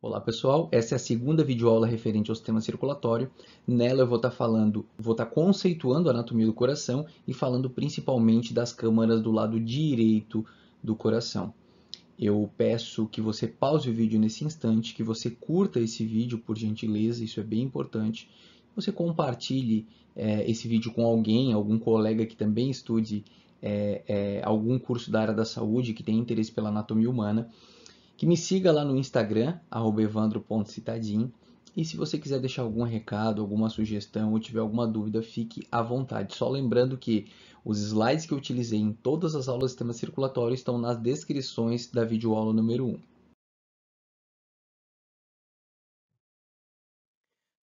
Olá pessoal, essa é a segunda videoaula referente ao sistema circulatório. Nela eu vou estar tá falando, vou estar tá conceituando a anatomia do coração e falando principalmente das câmaras do lado direito do coração. Eu peço que você pause o vídeo nesse instante, que você curta esse vídeo por gentileza, isso é bem importante. Você compartilhe é, esse vídeo com alguém, algum colega que também estude é, é, algum curso da área da saúde, que tem interesse pela anatomia humana que me siga lá no Instagram, evandro.citadin. E se você quiser deixar algum recado, alguma sugestão ou tiver alguma dúvida, fique à vontade. Só lembrando que os slides que eu utilizei em todas as aulas de sistema circulatório estão nas descrições da videoaula número 1.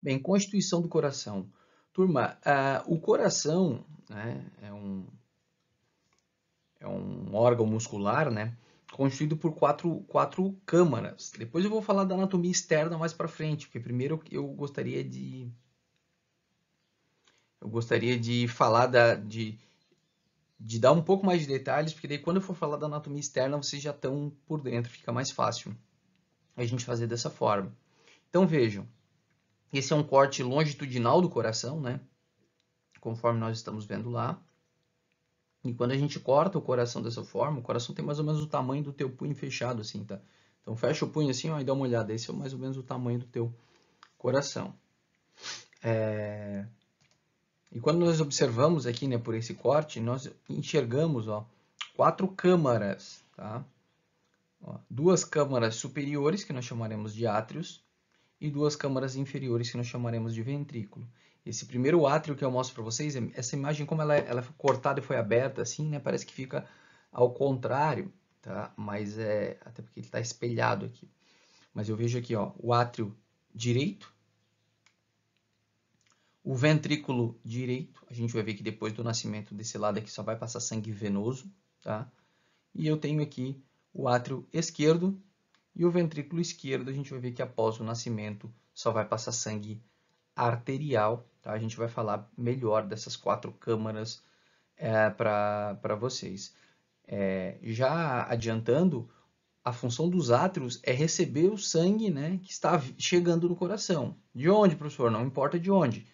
Bem, constituição do coração. Turma, uh, o coração né, é, um, é um órgão muscular, né? Construído por quatro, quatro câmaras. Depois eu vou falar da anatomia externa mais para frente, porque primeiro eu gostaria de eu gostaria de falar da, de, de dar um pouco mais de detalhes, porque daí quando eu for falar da anatomia externa, vocês já estão por dentro, fica mais fácil a gente fazer dessa forma. Então vejam, esse é um corte longitudinal do coração, né? Conforme nós estamos vendo lá. E quando a gente corta o coração dessa forma, o coração tem mais ou menos o tamanho do teu punho fechado, assim, tá? Então fecha o punho assim ó, e dá uma olhada. Esse é mais ou menos o tamanho do teu coração. É... E quando nós observamos aqui, né, por esse corte, nós enxergamos, ó, quatro câmaras, tá? Ó, duas câmaras superiores, que nós chamaremos de átrios, e duas câmaras inferiores, que nós chamaremos de ventrículo. Esse primeiro átrio que eu mostro para vocês, é, essa imagem como ela, é, ela foi cortada e foi aberta assim, né? Parece que fica ao contrário, tá? Mas é até porque ele está espelhado aqui. Mas eu vejo aqui, ó, o átrio direito, o ventrículo direito. A gente vai ver que depois do nascimento desse lado aqui só vai passar sangue venoso, tá? E eu tenho aqui o átrio esquerdo e o ventrículo esquerdo. A gente vai ver que após o nascimento só vai passar sangue arterial Tá? A gente vai falar melhor dessas quatro câmaras é, para vocês. É, já adiantando, a função dos átrios é receber o sangue né, que está chegando no coração. De onde, professor? Não importa de onde.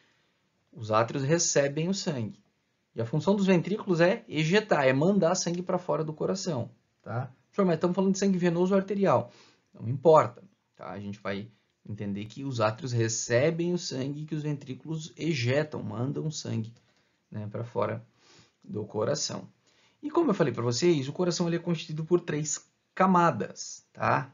Os átrios recebem o sangue. E a função dos ventrículos é ejetar, é mandar sangue para fora do coração. Tá? Professor, mas estamos falando de sangue venoso arterial. Não importa. Tá? A gente vai Entender que os átrios recebem o sangue que os ventrículos ejetam, mandam sangue né, para fora do coração. E como eu falei para vocês, o coração ele é constituído por três camadas, tá?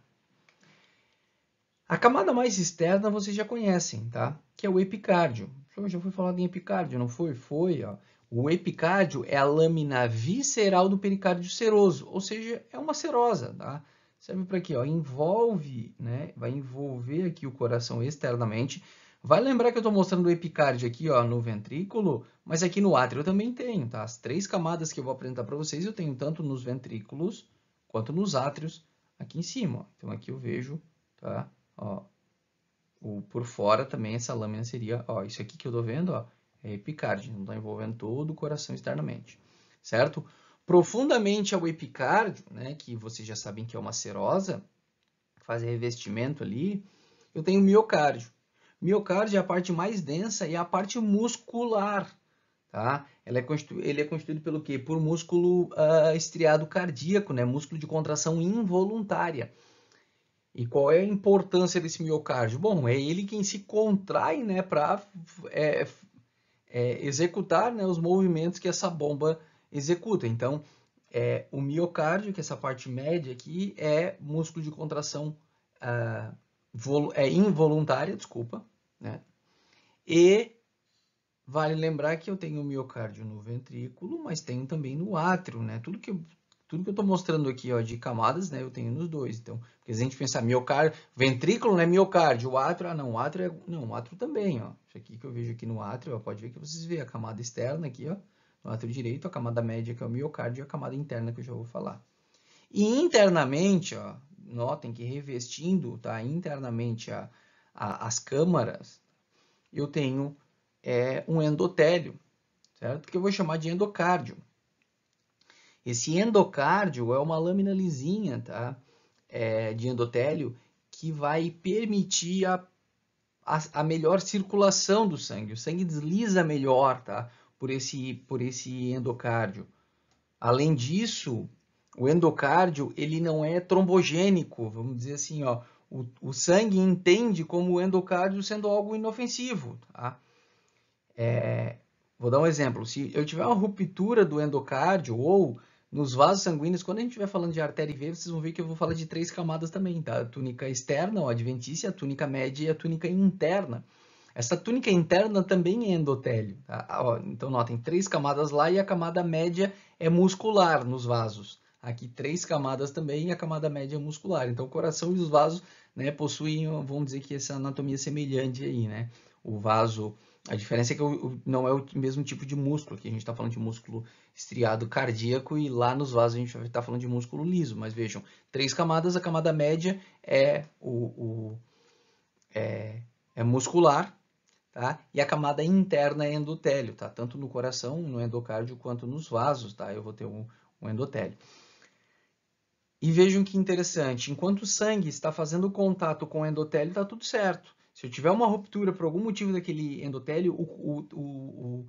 A camada mais externa vocês já conhecem, tá? Que é o epicárdio. Já foi falado em epicárdio, não foi? Foi, ó. O epicárdio é a lâmina visceral do pericárdio seroso, ou seja, é uma serosa, tá? serve para quê? Ó, envolve, né? Vai envolver aqui o coração externamente. Vai lembrar que eu estou mostrando o epicárdio aqui ó, no ventrículo, mas aqui no átrio eu também tenho, tá? As três camadas que eu vou apresentar para vocês eu tenho tanto nos ventrículos quanto nos átrios aqui em cima. Ó. Então aqui eu vejo, tá? Ó, o por fora também essa lâmina seria, ó, isso aqui que eu estou vendo, ó, é epicárdio, Então está envolvendo todo o coração externamente, certo? profundamente ao epicárdio, né, que vocês já sabem que é uma serosa, faz revestimento ali, eu tenho miocárdio. Miocárdio é a parte mais densa e é a parte muscular, tá? Ela é constitu... Ele é constituído pelo quê? Por músculo uh, estriado cardíaco, né? Músculo de contração involuntária. E qual é a importância desse miocárdio? Bom, é ele quem se contrai, né, para é, é, executar né, os movimentos que essa bomba executa. Então, é, o miocárdio, que é essa parte média aqui, é músculo de contração ah, é involuntária, desculpa, né? E vale lembrar que eu tenho o miocárdio no ventrículo, mas tenho também no átrio, né? Tudo que eu tudo que eu estou mostrando aqui ó, de camadas, né, eu tenho nos dois. Então, porque se a gente pensar miocárdio, ventrículo não é miocárdio, o átrio, ah, não, o átrio é, não, o átrio também, ó. Isso aqui que eu vejo aqui no átrio, ó, pode ver que vocês veem a camada externa aqui, ó átrio direito, a camada média, que é o miocárdio, e a camada interna, que eu já vou falar. E internamente, ó, notem que revestindo tá, internamente a, a, as câmaras, eu tenho é, um endotélio, certo? que eu vou chamar de endocárdio. Esse endocárdio é uma lâmina lisinha tá? É, de endotélio que vai permitir a, a, a melhor circulação do sangue. O sangue desliza melhor, tá? por esse, por esse endocárdio. Além disso, o endocárdio ele não é trombogênico, vamos dizer assim, ó, o, o sangue entende como o endocárdio sendo algo inofensivo. Tá? É, vou dar um exemplo, se eu tiver uma ruptura do endocárdio ou nos vasos sanguíneos, quando a gente estiver falando de artéria e veia, vocês vão ver que eu vou falar de três camadas também, tá? A túnica externa, ou adventícia, a túnica média e a túnica interna. Essa túnica interna também é endotélio. Tá? Ah, então, notem, três camadas lá e a camada média é muscular nos vasos. Aqui, três camadas também e a camada média é muscular. Então, o coração e os vasos né, possuem, vamos dizer que essa anatomia semelhante aí, né? O vaso... A diferença é que não é o mesmo tipo de músculo, Aqui a gente está falando de músculo estriado cardíaco e lá nos vasos a gente está falando de músculo liso. Mas vejam, três camadas, a camada média é, o, o é, é muscular, Tá? E a camada interna é endotélio, tá? Tanto no coração, no endocárdio, quanto nos vasos, tá? Eu vou ter um, um endotélio. E vejam que interessante, enquanto o sangue está fazendo contato com o endotélio, está tudo certo. Se eu tiver uma ruptura por algum motivo daquele endotélio, o, o,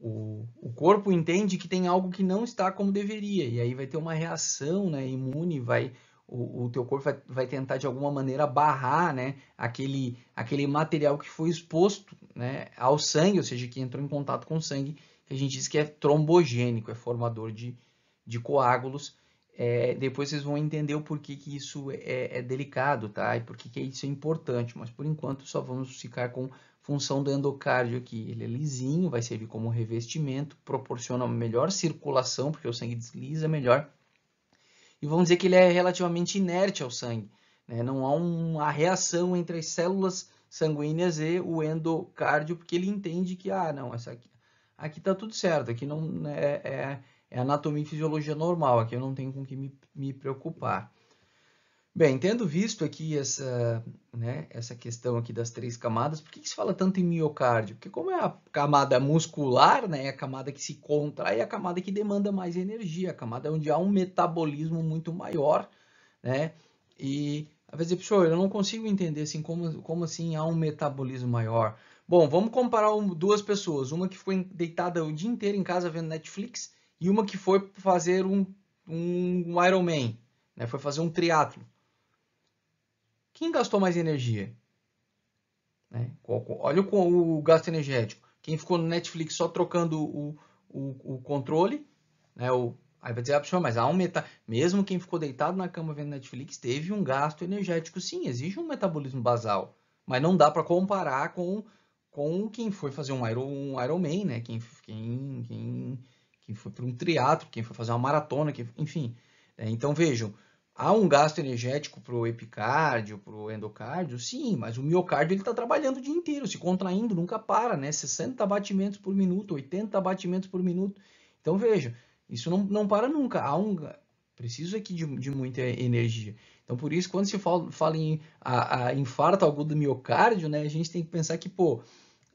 o, o corpo entende que tem algo que não está como deveria, e aí vai ter uma reação né, imune, vai o, o teu corpo vai, vai, tentar de alguma maneira barrar né, aquele, aquele material que foi exposto né, ao sangue, ou seja, que entrou em contato com o sangue, que a gente diz que é trombogênico, é formador de, de coágulos. É, depois vocês vão entender o porquê que isso é, é, é delicado, tá? E por que isso é importante, mas por enquanto só vamos ficar com função do endocárdio aqui. Ele é lisinho, vai servir como revestimento, proporciona melhor circulação, porque o sangue desliza melhor e vamos dizer que ele é relativamente inerte ao sangue. Né? Não há uma reação entre as células sanguíneas e o endocárdio, porque ele entende que, ah, não, essa aqui, aqui tá tudo certo, aqui não é, é, é anatomia e fisiologia normal, aqui eu não tenho com que me, me preocupar. Bem, tendo visto aqui essa, né, essa questão aqui das três camadas, por que, que se fala tanto em miocárdio? Porque como é a camada muscular, né, é a camada que se contrai, é a camada que demanda mais energia, a camada é onde há um metabolismo muito maior, né? E às vezes, pessoal, eu não consigo entender assim como, como assim há um metabolismo maior. Bom, vamos comparar duas pessoas, uma que foi deitada o dia inteiro em casa vendo Netflix e uma que foi fazer um, um Ironman, né? Foi fazer um triatlo. Quem gastou mais energia? Né? Olha o, o, gasto energético. Quem ficou no Netflix só trocando o, o, o controle, né? o, aí vai dizer, ah, mas há um meta... mesmo quem ficou deitado na cama vendo Netflix teve um gasto energético. Sim, exige um metabolismo basal, mas não dá para comparar com, com quem foi fazer um Iron, um Iron Man, né? quem, quem, quem, quem foi para um triatlo, quem foi fazer uma maratona, quem, enfim. É, então vejam, Há um gasto energético para o epicárdio, para o endocárdio, sim, mas o miocárdio está trabalhando o dia inteiro, se contraindo, nunca para, né? 60 batimentos por minuto, 80 batimentos por minuto. Então veja, isso não, não para nunca. Há um, preciso aqui de, de muita energia. Então por isso, quando se fala, fala em a, a infarto agudo do miocárdio, né, a gente tem que pensar que, pô,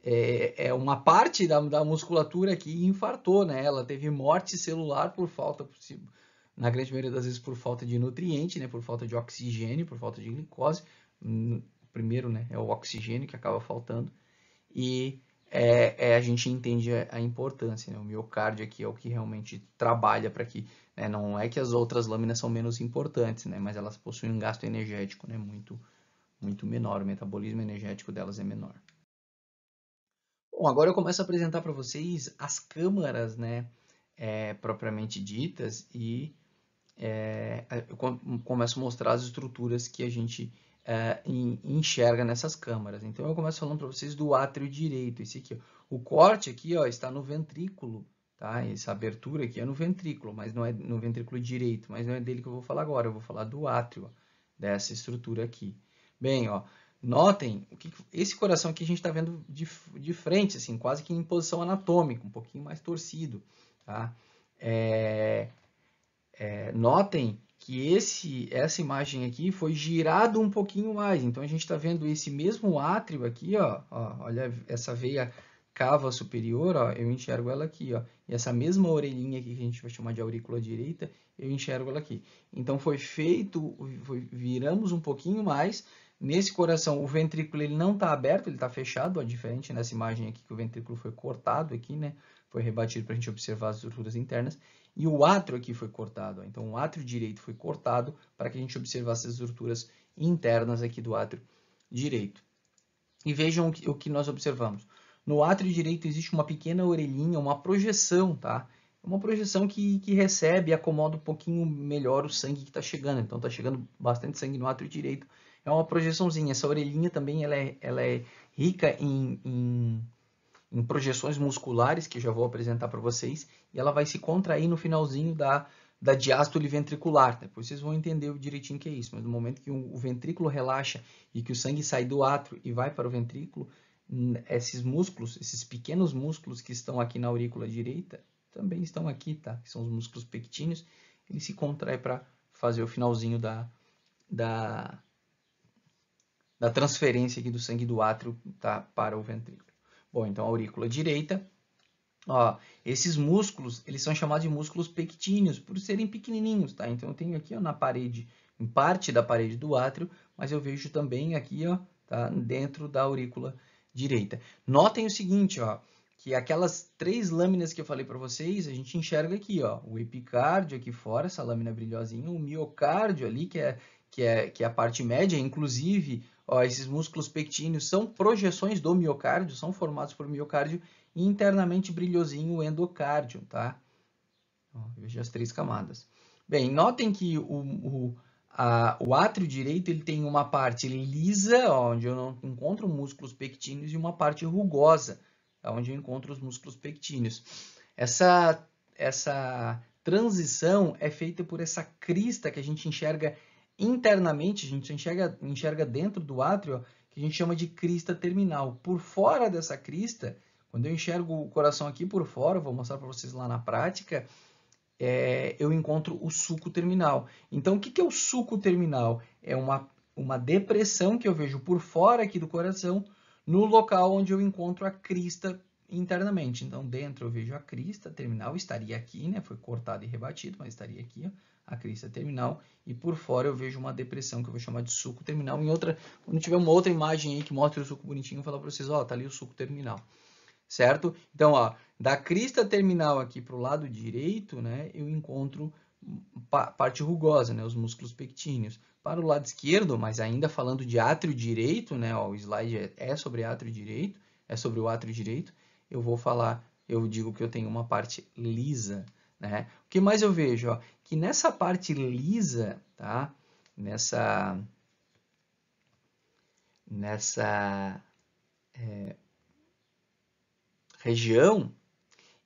é, é, uma parte da, da musculatura que infartou, né? Ela teve morte celular por falta possível na grande maioria das vezes por falta de nutriente, né, por falta de oxigênio, por falta de glicose. Hum, primeiro, né, é o oxigênio que acaba faltando e é, é, a gente entende a importância. Né? O miocárdio aqui é o que realmente trabalha para que né? não é que as outras lâminas são menos importantes, né? mas elas possuem um gasto energético né? muito, muito menor, o metabolismo energético delas é menor. Bom, agora eu começo a apresentar para vocês as câmaras né? É, propriamente ditas e é, é, eu começo a mostrar as estruturas que a gente é, enxerga nessas câmaras. Então eu começo falando para vocês do átrio direito, esse aqui. Ó. O corte aqui ó, está no ventrículo, tá? Essa abertura aqui é no ventrículo, mas não é no ventrículo direito, mas não é dele que eu vou falar agora, eu vou falar do átrio, ó, dessa estrutura aqui. Bem, ó, notem que esse coração aqui a gente está vendo de, de frente, assim, quase que em posição anatômica, um pouquinho mais torcido, tá? É, é, notem que esse, essa imagem aqui foi girada um pouquinho mais. Então, a gente está vendo esse mesmo átrio aqui, ó, ó, olha essa veia cava superior, ó, eu enxergo ela aqui. Ó, e essa mesma orelhinha aqui, que a gente vai chamar de aurícula direita, eu enxergo ela aqui. Então, foi feito, foi, viramos um pouquinho mais. Nesse coração, o ventrículo ele não está aberto, ele está fechado, ó, diferente nessa imagem aqui que o ventrículo foi cortado aqui, né? Foi rebatido para a gente observar as estruturas internas e o átrio aqui foi cortado. Então, o átrio direito foi cortado para que a gente observasse as estruturas internas aqui do átrio direito. E vejam o que nós observamos. No átrio direito existe uma pequena orelhinha, uma projeção, tá? É uma projeção que, que recebe e acomoda um pouquinho melhor o sangue que está chegando. Então, está chegando bastante sangue no átrio direito. É uma projeçãozinha. Essa orelhinha também ela é, ela é rica em, em em projeções musculares, que já vou apresentar para vocês, e ela vai se contrair no finalzinho da, da diástole ventricular. Tá? Depois vocês vão entender direitinho o que é isso, mas no momento que o ventrículo relaxa e que o sangue sai do átrio e vai para o ventrículo, esses músculos, esses pequenos músculos que estão aqui na aurícula direita, também estão aqui, tá? que são os músculos pectíneos, ele se contrai para fazer o finalzinho da, da, da transferência aqui do sangue do átrio tá, para o ventrículo. Bom, então a aurícula direita. Ó, esses músculos, eles são chamados de músculos pectíneos, por serem pequenininhos, tá? Então eu tenho aqui ó, na parede, em parte da parede do átrio, mas eu vejo também aqui, ó, tá? dentro da aurícula direita. Notem o seguinte, ó, que aquelas três lâminas que eu falei para vocês, a gente enxerga aqui, ó, o epicárdio aqui fora, essa lâmina brilhosinha, o miocárdio ali, que é, que é, que é a parte média, inclusive Ó, esses músculos pectíneos são projeções do miocárdio, são formados por miocárdio e internamente brilhosinho o endocárdio, tá? Ó, veja as três camadas. Bem, notem que o, o, a, o átrio direito ele tem uma parte lisa, ó, onde eu não encontro músculos pectíneos, e uma parte rugosa, tá? onde eu encontro os músculos pectíneos. Essa, essa transição é feita por essa crista que a gente enxerga internamente, a gente enxerga, enxerga dentro do átrio, que a gente chama de crista terminal. Por fora dessa crista, quando eu enxergo o coração aqui por fora, vou mostrar para vocês lá na prática, é, eu encontro o suco terminal. Então, o que, que é o suco terminal? É uma, uma depressão que eu vejo por fora aqui do coração, no local onde eu encontro a crista internamente. Então, dentro eu vejo a crista terminal, estaria aqui, né? Foi cortado e rebatido, mas estaria aqui, ó a crista terminal e por fora eu vejo uma depressão que eu vou chamar de suco terminal. Em outra, quando tiver uma outra imagem aí que mostre o suco bonitinho, eu vou falar para vocês, ó, tá ali o suco terminal. Certo? Então, ó, da crista terminal aqui para o lado direito, né, eu encontro parte rugosa, né, os músculos pectíneos. Para o lado esquerdo, mas ainda falando de átrio direito, né, ó, o slide é, é sobre átrio direito, é sobre o átrio direito, eu vou falar, eu digo que eu tenho uma parte lisa, né? O que mais eu vejo? Ó, que nessa parte lisa, tá? nessa, nessa é, região,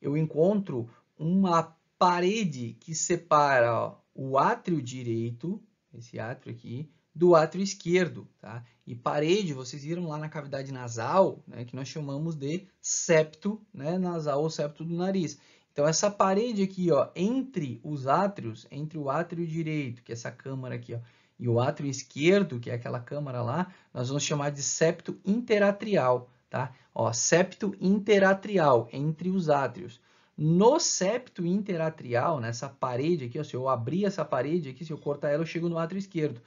eu encontro uma parede que separa ó, o átrio direito, esse átrio aqui, do átrio esquerdo. Tá? E parede, vocês viram lá na cavidade nasal, né, que nós chamamos de septo né, nasal ou septo do nariz. Então, essa parede aqui, ó, entre os átrios, entre o átrio direito, que é essa câmara aqui, ó, e o átrio esquerdo, que é aquela câmara lá, nós vamos chamar de septo interatrial, tá? Ó, septo interatrial, entre os átrios. No septo interatrial, nessa parede aqui, ó, se eu abrir essa parede aqui, se eu cortar ela, eu chego no átrio esquerdo.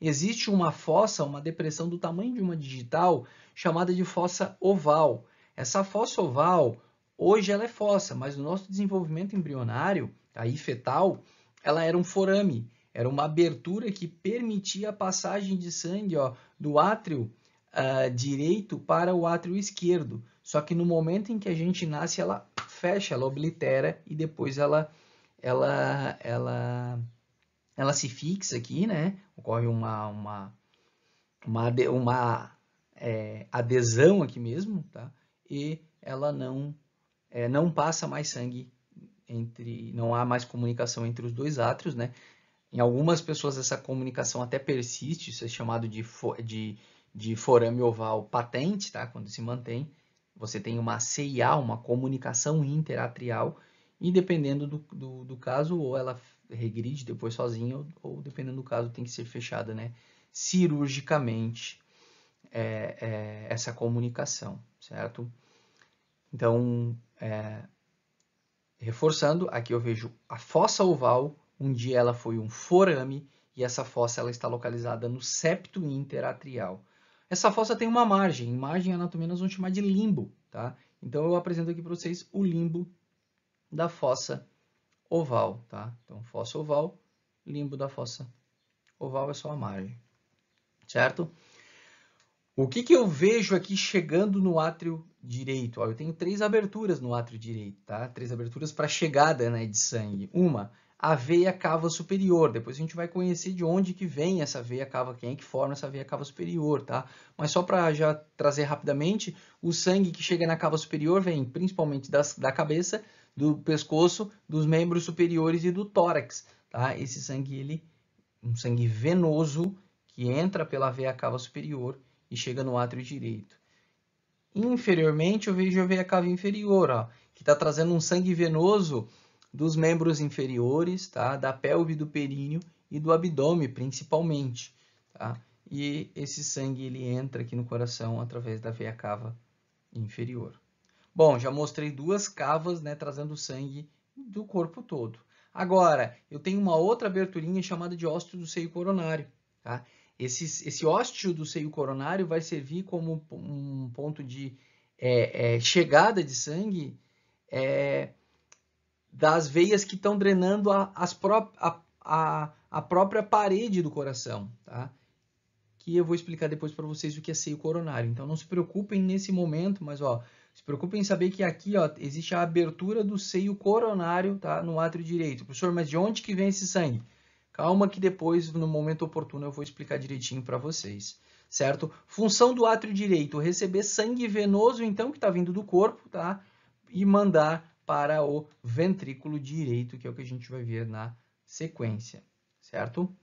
Existe uma fossa, uma depressão do tamanho de uma digital, chamada de fossa oval. Essa fossa oval, Hoje ela é fossa, mas no nosso desenvolvimento embrionário, aí fetal, ela era um forame, era uma abertura que permitia a passagem de sangue ó, do átrio uh, direito para o átrio esquerdo. Só que no momento em que a gente nasce, ela fecha, ela oblitera e depois ela, ela, ela, ela se fixa aqui, né? Ocorre uma, uma, uma, uma é, adesão aqui mesmo, tá? E ela não é, não passa mais sangue entre, não há mais comunicação entre os dois átrios, né? Em algumas pessoas essa comunicação até persiste, isso é chamado de, de, de forame oval patente, tá? Quando se mantém, você tem uma CIA, uma comunicação interatrial, e dependendo do, do, do caso, ou ela regride depois sozinha, ou, ou, dependendo do caso, tem que ser fechada, né? Cirurgicamente é, é, essa comunicação, certo? Então, é, reforçando, aqui eu vejo a fossa oval, um dia ela foi um forame e essa fossa ela está localizada no septo interatrial. Essa fossa tem uma margem, margem anatomia nós vamos chamar de limbo, tá? Então eu apresento aqui para vocês o limbo da fossa oval, tá? Então fossa oval, limbo da fossa oval é só a margem, certo? O que, que eu vejo aqui chegando no átrio direito. Ó, eu tenho três aberturas no átrio direito, tá? Três aberturas para chegada né, de sangue. Uma, a veia cava superior. Depois a gente vai conhecer de onde que vem essa veia cava, quem é que forma essa veia cava superior, tá? Mas só para já trazer rapidamente, o sangue que chega na cava superior vem principalmente das, da cabeça, do pescoço, dos membros superiores e do tórax, tá? Esse sangue, ele, um sangue venoso que entra pela veia cava superior e chega no átrio direito. Inferiormente, eu vejo a veia cava inferior, ó, que está trazendo um sangue venoso dos membros inferiores, tá? da pelve, do períneo e do abdômen, principalmente. Tá? E esse sangue ele entra aqui no coração através da veia cava inferior. Bom, já mostrei duas cavas né, trazendo sangue do corpo todo. Agora, eu tenho uma outra aberturinha chamada de ósseo do seio coronário. Tá? Esse, esse ósteo do seio coronário vai servir como um ponto de é, é, chegada de sangue é, das veias que estão drenando a, pró a, a, a, própria parede do coração, tá? que eu vou explicar depois para vocês o que é seio coronário. Então não se preocupem nesse momento, mas ó, se preocupem em saber que aqui ó, existe a abertura do seio coronário tá? no átrio direito. Professor, mas de onde que vem esse sangue? Calma que depois, no momento oportuno, eu vou explicar direitinho para vocês, certo? Função do átrio direito, receber sangue venoso, então, que está vindo do corpo, tá? E mandar para o ventrículo direito, que é o que a gente vai ver na sequência, certo?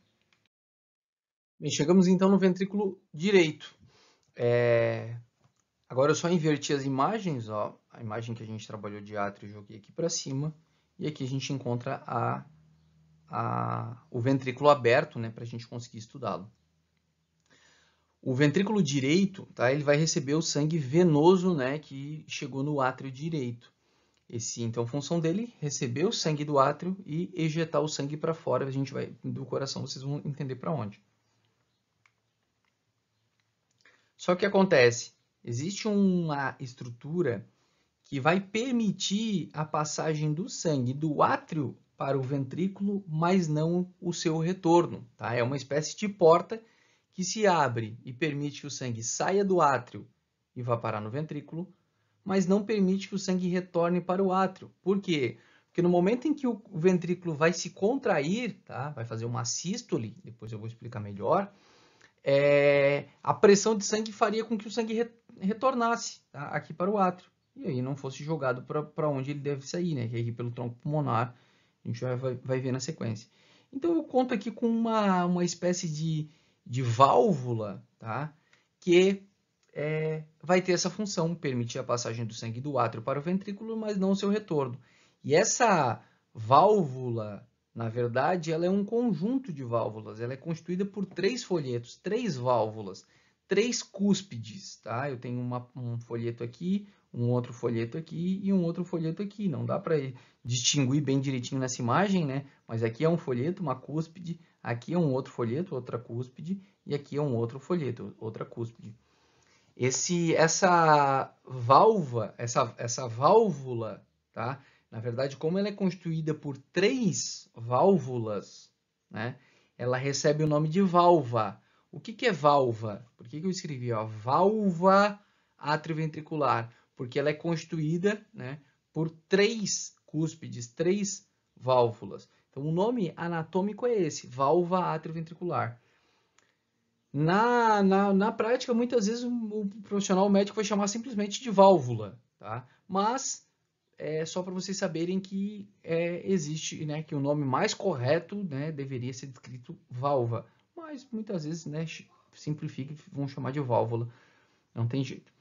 Bem, chegamos então no ventrículo direito. É... Agora eu só inverti as imagens, ó, a imagem que a gente trabalhou de átrio, joguei aqui para cima, e aqui a gente encontra a a, o ventrículo aberto né, para a gente conseguir estudá-lo. O ventrículo direito tá, ele vai receber o sangue venoso né, que chegou no átrio direito. Esse, então, a função dele é receber o sangue do átrio e ejetar o sangue para fora. A gente vai do coração, vocês vão entender para onde. Só que acontece, existe uma estrutura que vai permitir a passagem do sangue do átrio para o ventrículo, mas não o seu retorno. Tá? É uma espécie de porta que se abre e permite que o sangue saia do átrio e vá parar no ventrículo, mas não permite que o sangue retorne para o átrio. Por quê? Porque no momento em que o ventrículo vai se contrair, tá? vai fazer uma sístole, depois eu vou explicar melhor, é... a pressão de sangue faria com que o sangue retornasse tá? aqui para o átrio e aí não fosse jogado para onde ele deve sair, né? que é aqui pelo tronco pulmonar a gente vai, vai ver na sequência. Então eu conto aqui com uma, uma espécie de, de válvula tá? que é, vai ter essa função, permitir a passagem do sangue do átrio para o ventrículo, mas não o seu retorno. E essa válvula, na verdade, ela é um conjunto de válvulas. Ela é constituída por três folhetos, três válvulas, três cúspides. Tá? Eu tenho uma, um folheto aqui, um outro folheto aqui e um outro folheto aqui. Não dá para distinguir bem direitinho nessa imagem, né? Mas aqui é um folheto, uma cúspide, aqui é um outro folheto, outra cúspide, e aqui é um outro folheto, outra cúspide. Esse, essa válvula, essa, essa válvula, tá? Na verdade, como ela é constituída por três válvulas, né? Ela recebe o nome de valva. O que, que é valva? Por que, que eu escrevi ó, valva atrioventricular? Porque ela é constituída, né? Por três cúspides, três válvulas. Então, o nome anatômico é esse, valva atrioventricular. Na, na, na prática, muitas vezes o, profissional o médico vai chamar simplesmente de válvula, tá? Mas é só para vocês saberem que é, existe, né, que o nome mais correto, né, deveria ser descrito válvula. Mas muitas vezes, né, simplifica e vão chamar de válvula. Não tem jeito.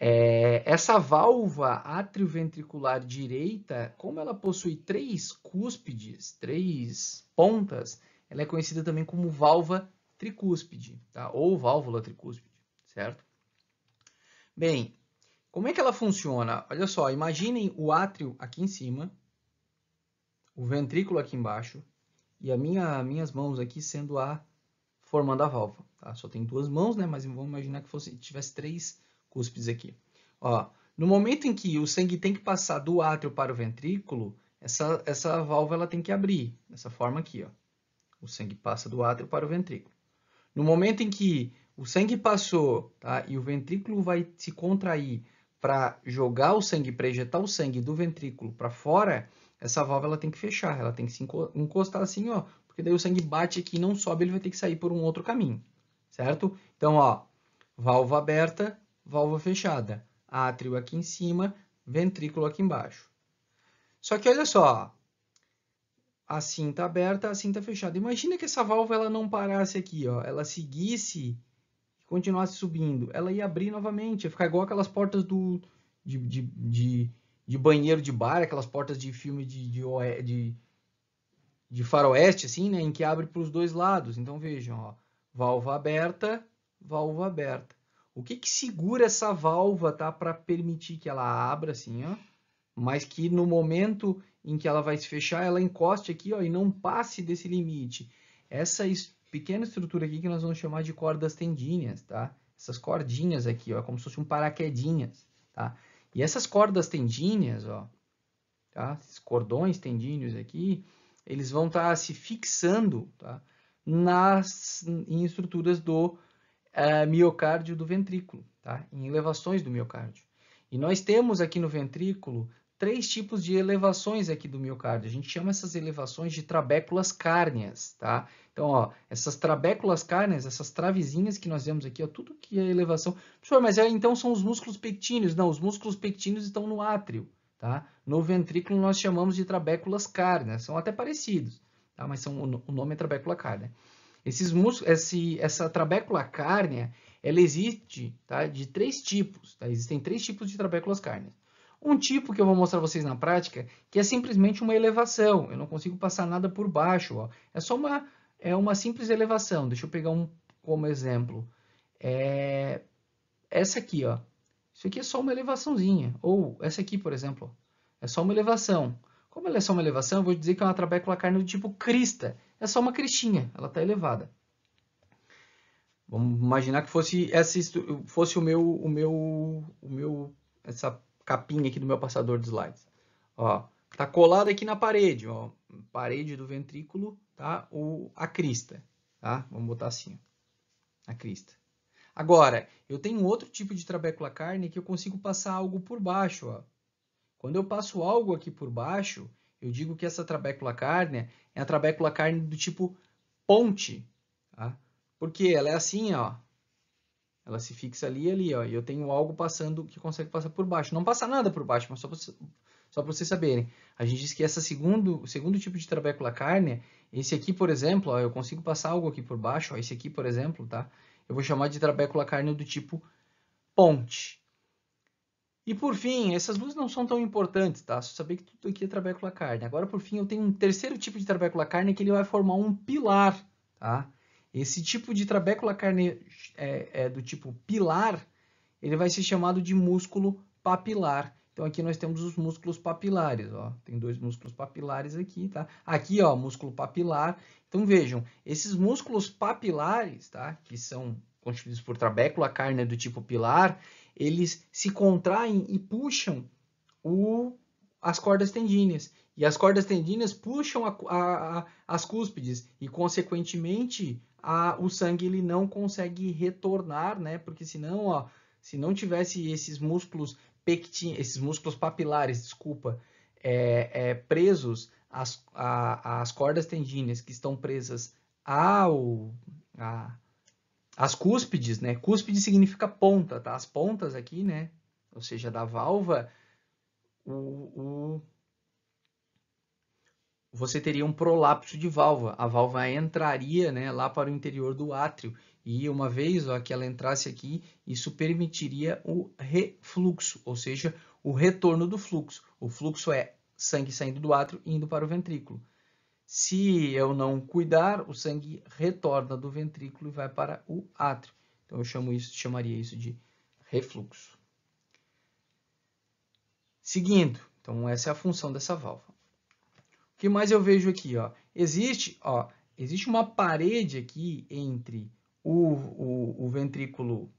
É, essa válvula atrioventricular direita, como ela possui três cúspides, três pontas, ela é conhecida também como válvula tricúspide, tá? ou válvula tricúspide, certo? Bem, como é que ela funciona? Olha só, imaginem o átrio aqui em cima, o ventrículo aqui embaixo e a minha, minhas mãos aqui sendo a formando a válvula. Tá? Só tem duas mãos, né? mas vamos imaginar que fosse tivesse três cúspides aqui. Ó, no momento em que o sangue tem que passar do átrio para o ventrículo, essa, essa válvula tem que abrir, dessa forma aqui. Ó. O sangue passa do átrio para o ventrículo. No momento em que o sangue passou tá, e o ventrículo vai se contrair para jogar o sangue, para ejetar o sangue do ventrículo para fora, essa válvula tem que fechar, ela tem que se encostar assim, ó, porque daí o sangue bate aqui e não sobe, ele vai ter que sair por um outro caminho, certo? Então, ó, válvula aberta, válvula fechada, átrio aqui em cima, ventrículo aqui embaixo. Só que olha só, a cinta aberta, a cinta fechada. Imagina que essa válvula ela não parasse aqui, ó, ela seguisse e continuasse subindo. Ela ia abrir novamente, ia ficar igual aquelas portas do, de, de, de, de banheiro de bar, aquelas portas de filme de, de, de, de faroeste, assim, né, em que abre para os dois lados. Então vejam, ó, válvula aberta, válvula aberta. O que, que segura essa válvula, tá? Para permitir que ela abra assim, ó. Mas que no momento em que ela vai se fechar, ela encoste aqui, ó, e não passe desse limite. Essa pequena estrutura aqui que nós vamos chamar de cordas tendíneas, tá? Essas cordinhas aqui, ó, como se fosse um paraquedinhas, tá? E essas cordas tendíneas, ó, tá? Esses cordões tendíneos aqui, eles vão estar tá se fixando, tá? Nas em estruturas do uh, miocárdio do ventrículo, tá? em elevações do miocárdio. E nós temos aqui no ventrículo três tipos de elevações aqui do miocárdio. A gente chama essas elevações de trabéculas cárneas, tá? Então, ó, essas trabéculas cárneas, essas travezinhas que nós vemos aqui, ó, tudo que é elevação. Professor, mas é, então são os músculos pectíneos. Não, os músculos pectíneos estão no átrio, tá? No ventrículo nós chamamos de trabéculas cárneas, são até parecidos, tá? Mas são, o nome é trabécula cárnea. Esses músculos, esse, essa trabécula cárnea, ela existe tá, de três tipos. Tá? Existem três tipos de trabéculas cárneas. Um tipo que eu vou mostrar vocês na prática, que é simplesmente uma elevação. Eu não consigo passar nada por baixo. Ó. É só uma, é uma simples elevação. Deixa eu pegar um como exemplo. É... Essa aqui, ó. Isso aqui é só uma elevaçãozinha. Ou essa aqui, por exemplo. É só uma elevação. Como ela é só uma elevação, eu vou dizer que é uma trabécula carne do tipo crista é só uma crestinha, ela está elevada. Vamos imaginar que fosse, essa, fosse o meu, o meu, o meu, essa capinha aqui do meu passador de slides. Ó, tá colada aqui na parede, ó, parede do ventrículo, tá? O a crista, tá? Vamos botar assim, ó, a crista. Agora, eu tenho outro tipo de trabécula carne que eu consigo passar algo por baixo, ó. Quando eu passo algo aqui por baixo, eu digo que essa trabécula carne é a trabécula carne do tipo ponte, tá? porque ela é assim, ó. Ela se fixa ali e ali, ó. E eu tenho algo passando que consegue passar por baixo. Não passa nada por baixo, mas só para vocês saberem. A gente disse que essa segundo, o segundo tipo de trabécula carne, esse aqui, por exemplo, ó, eu consigo passar algo aqui por baixo, ó, esse aqui, por exemplo, tá? Eu vou chamar de trabécula carne do tipo ponte. E por fim, essas duas não são tão importantes, tá? Só saber que tudo aqui é trabécula carne. Agora, por fim, eu tenho um terceiro tipo de trabécula carne que ele vai formar um pilar, tá? Esse tipo de trabécula carne é, é do tipo pilar, ele vai ser chamado de músculo papilar. Então aqui nós temos os músculos papilares, ó. Tem dois músculos papilares aqui, tá? Aqui, ó, músculo papilar. Então vejam, esses músculos papilares, tá? Que são constituídos por trabécula carne do tipo pilar, eles se contraem e puxam o, as cordas tendíneas. E as cordas tendíneas puxam a, a, a, as cúspides e, consequentemente, o sangue ele não consegue retornar, né? Porque senão, ó, se não tivesse esses músculos pectin, esses músculos papilares, desculpa, é, é, presos às, cordas tendíneas que estão presas ao, a, as cúspides, né? Cúspide significa ponta, tá? As pontas aqui, né? Ou seja, da valva, o, o... você teria um prolapso de válvula. A válvula entraria né, lá para o interior do átrio. E uma vez ó, que ela entrasse aqui, isso permitiria o refluxo, ou seja, o retorno do fluxo. O fluxo é sangue saindo do átrio e indo para o ventrículo. Se eu não cuidar, o sangue retorna do ventrículo e vai para o átrio. Então eu chamo isso, chamaria isso de refluxo. Seguindo, então essa é a função dessa válvula. O que mais eu vejo aqui, ó? Existe, ó, existe uma parede aqui entre o, o, o ventrículo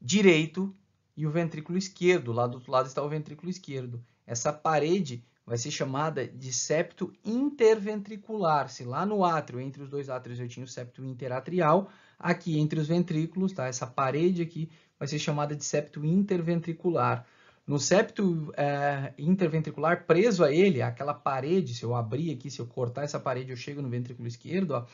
direito e o ventrículo esquerdo. Lá do outro lado está o ventrículo esquerdo. Essa parede vai ser chamada de septo interventricular. Se lá no átrio, entre os dois átrios, eu tinha o septo interatrial, aqui entre os ventrículos, tá? essa parede aqui, vai ser chamada de septo interventricular. No septo é, interventricular, preso a ele, aquela parede, se eu abrir aqui, se eu cortar essa parede, eu chego no ventrículo esquerdo, ó,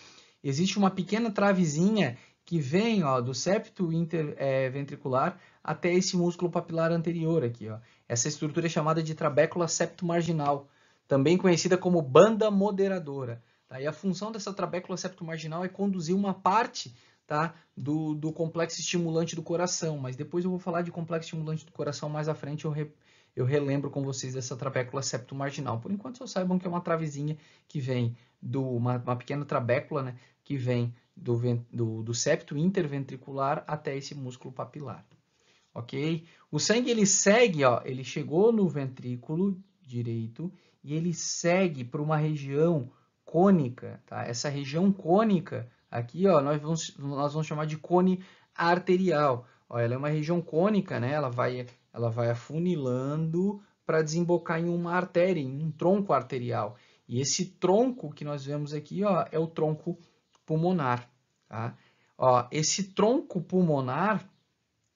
existe uma pequena travezinha que vem ó, do septo interventricular é, até esse músculo papilar anterior aqui. Ó. Essa estrutura é chamada de trabécula septo marginal, também conhecida como banda moderadora. Tá? E a função dessa trabécula septo marginal é conduzir uma parte tá, do, do complexo estimulante do coração, mas depois eu vou falar de complexo estimulante do coração mais à frente, eu, re, eu relembro com vocês dessa trabécula septo marginal. Por enquanto, só saibam que é uma travezinha que vem do uma, uma pequena trabécula, né, que vem do, do, do septo interventricular até esse músculo papilar. Ok? O sangue ele segue, ó, ele chegou no ventrículo direito e ele segue para uma região cônica, tá? Essa região cônica aqui, ó, nós vamos, nós vamos chamar de cone arterial. Ó, ela é uma região cônica, né? Ela vai, ela vai afunilando para desembocar em uma artéria, em um tronco arterial. E esse tronco que nós vemos aqui, ó, é o tronco pulmonar. Tá? Ó, esse tronco pulmonar,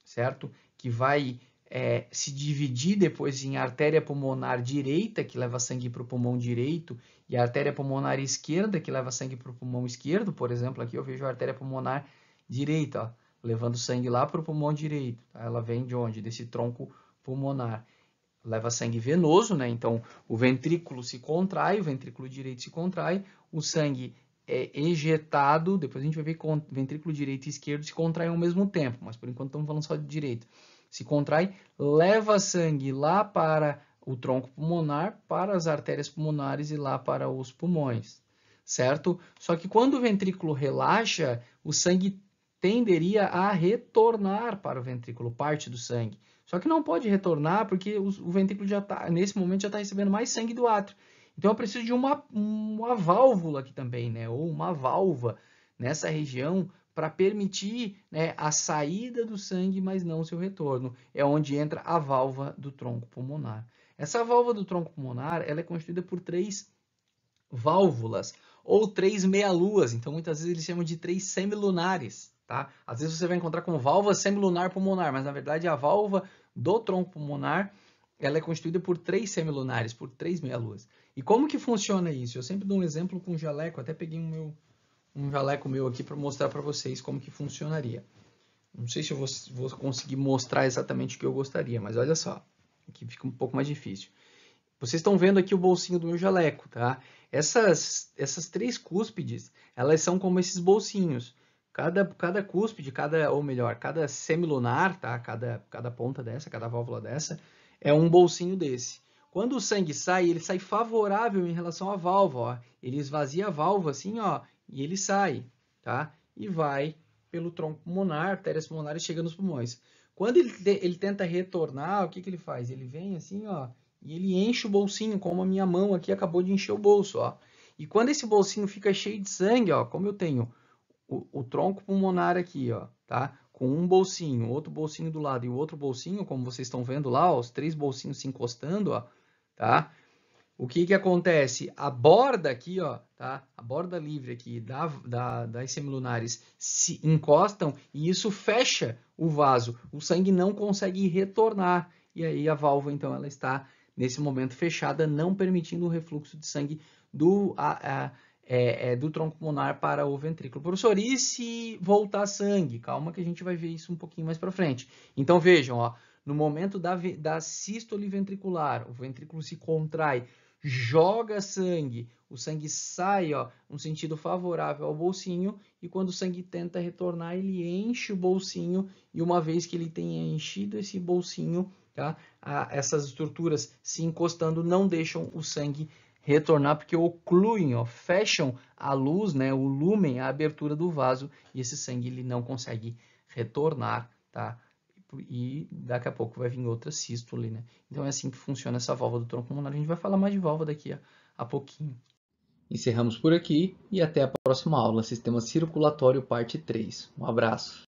certo? Que vai é, se dividir depois em artéria pulmonar direita, que leva sangue para o pulmão direito, e artéria pulmonar esquerda, que leva sangue para o pulmão esquerdo, por exemplo, aqui eu vejo a artéria pulmonar direita, ó, levando sangue lá para o pulmão direito. Tá? Ela vem de onde? Desse tronco pulmonar. Leva sangue venoso, né? Então o ventrículo se contrai, o ventrículo direito se contrai, o sangue é, ejetado, depois a gente vai ver com ventrículo direito e esquerdo se contraem ao mesmo tempo, mas por enquanto estamos falando só de direito. Se contrai, leva sangue lá para o tronco pulmonar, para as artérias pulmonares e lá para os pulmões, certo? Só que quando o ventrículo relaxa, o sangue tenderia a retornar para o ventrículo, parte do sangue. Só que não pode retornar porque o, ventrículo já está nesse momento já está recebendo mais sangue do átrio. Então eu preciso de uma, uma válvula aqui também, né? Ou uma valva nessa região para permitir né, a saída do sangue, mas não o seu retorno. É onde entra a válvula do tronco pulmonar. Essa válvula do tronco pulmonar ela é constituída por três válvulas ou três meia-luas. Então, muitas vezes eles chamam de três semilunares. Tá? Às vezes você vai encontrar com válvula semilunar pulmonar, mas na verdade a válvula do tronco pulmonar ela é constituída por três semilunares, por três meia-luas. E como que funciona isso? Eu sempre dou um exemplo com jaleco, até peguei um, meu, um jaleco meu aqui para mostrar para vocês como que funcionaria. Não sei se eu vou, vou, conseguir mostrar exatamente o que eu gostaria, mas olha só, aqui fica um pouco mais difícil. Vocês estão vendo aqui o bolsinho do meu jaleco, tá? Essas, essas três cúspides, elas são como esses bolsinhos. Cada, cada cúspide, cada, ou melhor, cada semilunar, tá? Cada, cada ponta dessa, cada válvula dessa, é um bolsinho desse. Quando o sangue sai, ele sai favorável em relação à válvula, ó. Ele esvazia a válvula assim, ó, e ele sai, tá? E vai pelo tronco pulmonar, artérias pulmonares chegando nos pulmões. Quando ele, ele tenta retornar, o que, que ele faz? Ele vem assim, ó, e ele enche o bolsinho, como a minha mão aqui acabou de encher o bolso, ó. E quando esse bolsinho fica cheio de sangue, ó, como eu tenho o, o tronco pulmonar aqui, ó, tá? Com um bolsinho, outro bolsinho do lado e o outro bolsinho, como vocês estão vendo lá, ó, os três bolsinhos se encostando, ó, tá? O que que acontece? A borda aqui, ó, tá? A borda livre aqui da, da, das semilunares se encostam e isso fecha o vaso. O sangue não consegue retornar e aí a válvula, então, ela está nesse momento fechada, não permitindo o refluxo de sangue do, a, a, é, é, do tronco pulmonar para o ventrículo. Professor, e se voltar sangue? Calma que a gente vai ver isso um pouquinho mais para frente. Então, vejam, ó, no momento da, da sístole ventricular, o ventrículo se contrai, joga sangue, o sangue sai, ó, um sentido favorável ao bolsinho, e quando o sangue tenta retornar, ele enche o bolsinho, e uma vez que ele tenha enchido esse bolsinho, tá? essas estruturas se encostando não deixam o sangue retornar, porque ocluem, ó, fecham a luz, né, o lumen, a abertura do vaso, e esse sangue ele não consegue retornar, tá? e daqui a pouco vai vir outra sístole, né? Então é assim que funciona essa válvula do tronco pulmonar. A gente vai falar mais de válvula daqui a, a pouquinho. Encerramos por aqui e até a próxima aula, Sistema Circulatório, parte 3. Um abraço.